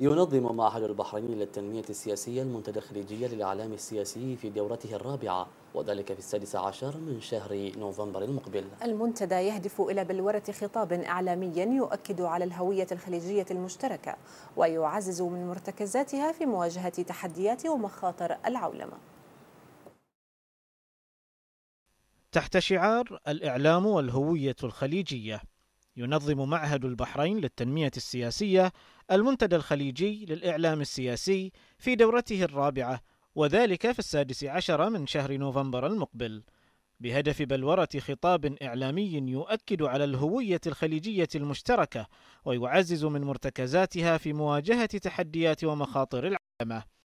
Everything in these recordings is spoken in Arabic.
ينظم معهد البحرين للتنمية السياسية المنتدى الخليجي للإعلام السياسي في دورته الرابعة وذلك في السادس عشر من شهر نوفمبر المقبل المنتدى يهدف إلى بلورة خطاب إعلامي يؤكد على الهوية الخليجية المشتركة ويعزز من مرتكزاتها في مواجهة تحديات ومخاطر العولمة تحت شعار الإعلام والهوية الخليجية ينظم معهد البحرين للتنمية السياسية المنتدى الخليجي للإعلام السياسي في دورته الرابعة وذلك في السادس عشر من شهر نوفمبر المقبل بهدف بلورة خطاب إعلامي يؤكد على الهوية الخليجية المشتركة ويعزز من مرتكزاتها في مواجهة تحديات ومخاطر العالمة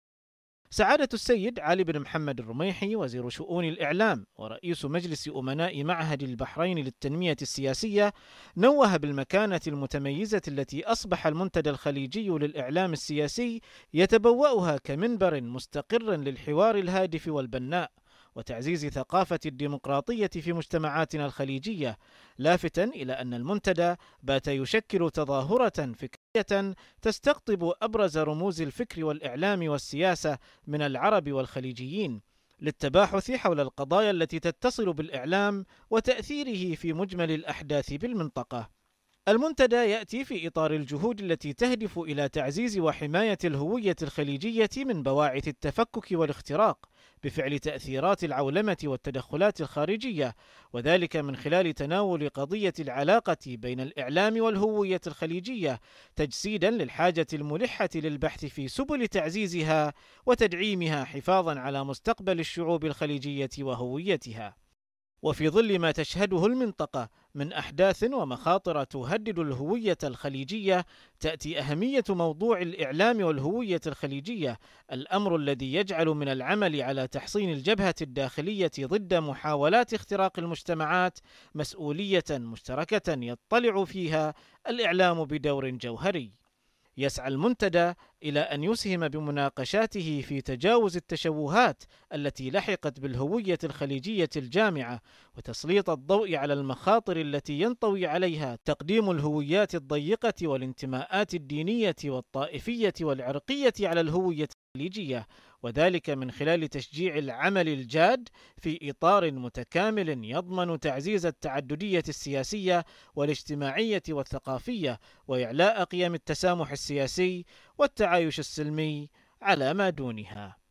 سعادة السيد علي بن محمد الرميحي وزير شؤون الإعلام ورئيس مجلس أمناء معهد البحرين للتنمية السياسية نوه بالمكانة المتميزة التي أصبح المنتدى الخليجي للإعلام السياسي يتبوأها كمنبر مستقر للحوار الهادف والبناء وتعزيز ثقافة الديمقراطية في مجتمعاتنا الخليجية، لافتا إلى أن المنتدى بات يشكل تظاهرة فكرية تستقطب أبرز رموز الفكر والإعلام والسياسة من العرب والخليجيين، للتباحث حول القضايا التي تتصل بالإعلام وتأثيره في مجمل الأحداث بالمنطقة. المنتدى ياتي في اطار الجهود التي تهدف الى تعزيز وحمايه الهويه الخليجيه من بواعث التفكك والاختراق بفعل تأثيرات العولمة والتدخلات الخارجية وذلك من خلال تناول قضية العلاقة بين الإعلام والهوية الخليجية تجسيدا للحاجة الملحة للبحث في سبل تعزيزها وتدعيمها حفاظا على مستقبل الشعوب الخليجية وهويتها وفي ظل ما تشهده المنطقة من أحداث ومخاطر تهدد الهوية الخليجية تأتي أهمية موضوع الإعلام والهوية الخليجية، الأمر الذي يجعل من العمل على تحصين الجبهة الداخلية ضد محاولات اختراق المجتمعات مسؤولية مشتركة يطلع فيها الإعلام بدور جوهري. يسعى المنتدى الى ان يسهم بمناقشاته في تجاوز التشوهات التي لحقت بالهويه الخليجيه الجامعه وتسليط الضوء على المخاطر التي ينطوي عليها تقديم الهويات الضيقه والانتماءات الدينيه والطائفيه والعرقيه على الهويه الخليجية وذلك من خلال تشجيع العمل الجاد في إطار متكامل يضمن تعزيز التعددية السياسية والاجتماعية والثقافية وإعلاء قيم التسامح السياسي والتعايش السلمي على ما دونها